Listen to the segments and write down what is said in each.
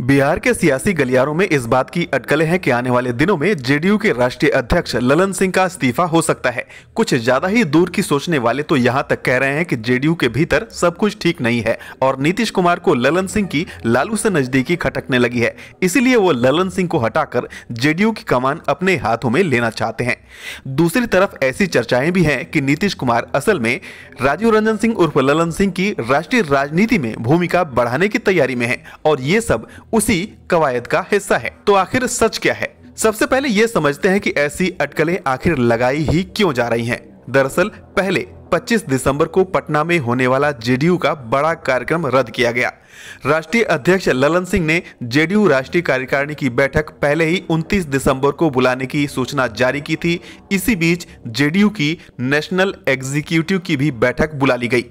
बिहार के सियासी गलियारों में इस बात की अटकलें हैं कि आने वाले दिनों में जेडीयू के राष्ट्रीय अध्यक्ष ललन सिंह का इस्तीफा हो सकता है कुछ ज्यादा ही दूर की सोचने वाले तो यहां तक कह रहे हैं कि जेडीयू के भीतर सब कुछ ठीक नहीं है और नीतीश कुमार को ललन सिंह की लालू से नजदीकी खटकने लगी है इसीलिए वो ललन सिंह को हटाकर जेडीयू की कमान अपने हाथों में लेना चाहते हैं दूसरी तरफ ऐसी चर्चाएं भी हैं कि नीतीश कुमार असल में राजीव रंजन सिंह उर्फ ललन सिंह की राष्ट्रीय राजनीति में भूमिका बढ़ाने की तैयारी में है और ये सब उसी कवायद का हिस्सा है तो आखिर सच क्या है सबसे पहले ये समझते हैं कि ऐसी अटकलें आखिर लगाई ही क्यों जा रही हैं। दरअसल पहले 25 दिसंबर को पटना में होने वाला जेडीयू का बड़ा कार्यक्रम रद्द किया गया राष्ट्रीय अध्यक्ष ललन सिंह ने जेडीयू राष्ट्रीय कार्यकारिणी की बैठक पहले ही 29 दिसंबर को बुलाने की सूचना जारी की थी इसी बीच जेडीयू की नेशनल एग्जीक्यूटिव की भी बैठक बुला ली गई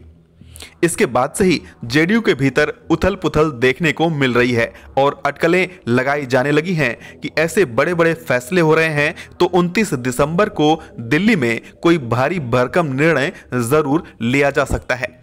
इसके बाद से ही जेडीयू के भीतर उथल पुथल देखने को मिल रही है और अटकलें लगाई जाने लगी हैं कि ऐसे बड़े बड़े फैसले हो रहे हैं तो 29 दिसंबर को दिल्ली में कोई भारी भरकम निर्णय ज़रूर लिया जा सकता है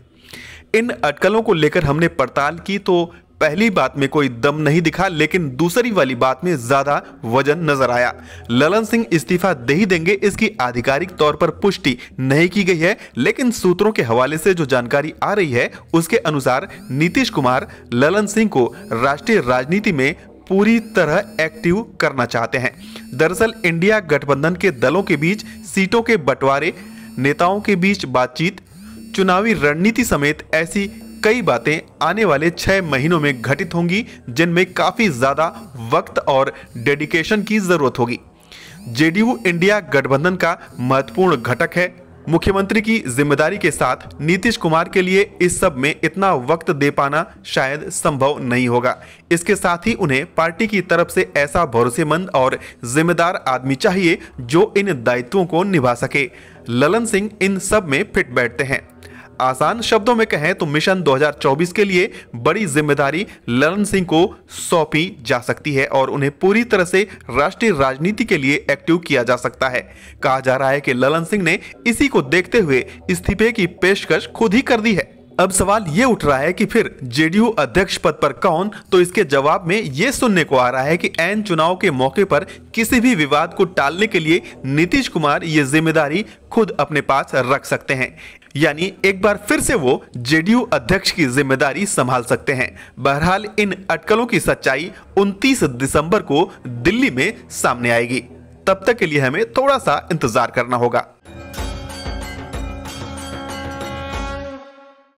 इन अटकलों को लेकर हमने पड़ताल की तो पहली बात में कोई दम नहीं दिखा लेकिन दूसरी वाली बात में ज्यादा वजन नजर आया ललन सिंह इस्तीफा दे ही देंगे इसकी आधिकारिक तौर पर पुष्टि नहीं की गई है लेकिन सूत्रों के हवाले से जो जानकारी आ रही है उसके अनुसार नीतीश कुमार ललन सिंह को राष्ट्रीय राजनीति में पूरी तरह एक्टिव करना चाहते हैं दरअसल इंडिया गठबंधन के दलों के बीच सीटों के बंटवारे नेताओं के बीच बातचीत चुनावी रणनीति समेत ऐसी कई बातें आने वाले छह महीनों में घटित होंगी जिनमें काफ़ी ज़्यादा वक्त और डेडिकेशन की ज़रूरत होगी जेडीयू इंडिया गठबंधन का महत्वपूर्ण घटक है मुख्यमंत्री की जिम्मेदारी के साथ नीतीश कुमार के लिए इस सब में इतना वक्त दे पाना शायद संभव नहीं होगा इसके साथ ही उन्हें पार्टी की तरफ से ऐसा भरोसेमंद और जिम्मेदार आदमी चाहिए जो इन दायित्वों को निभा सके ललन सिंह इन सब में फिट बैठते हैं आसान शब्दों में कहें तो मिशन 2024 के लिए बड़ी जिम्मेदारी ललन सिंह को सौंपी जा सकती है और उन्हें पूरी तरह से राष्ट्रीय राजनीति के लिए एक्टिव किया जा सकता है कहा जा रहा है कि ललन सिंह ने इसी को देखते हुए इस्तीफे की पेशकश खुद ही कर दी है अब सवाल ये उठ रहा है कि फिर जेडीयू अध्यक्ष पद पर कौन तो इसके जवाब में ये सुनने को आ रहा है कि एन चुनाव के मौके पर किसी भी विवाद को टालने के लिए नीतीश कुमार ये जिम्मेदारी खुद अपने पास रख सकते हैं यानी एक बार फिर से वो जेडीयू अध्यक्ष की जिम्मेदारी संभाल सकते हैं बहरहाल इन अटकलों की सच्चाई 29 दिसंबर को दिल्ली में सामने आएगी तब तक के लिए हमें थोड़ा सा इंतजार करना होगा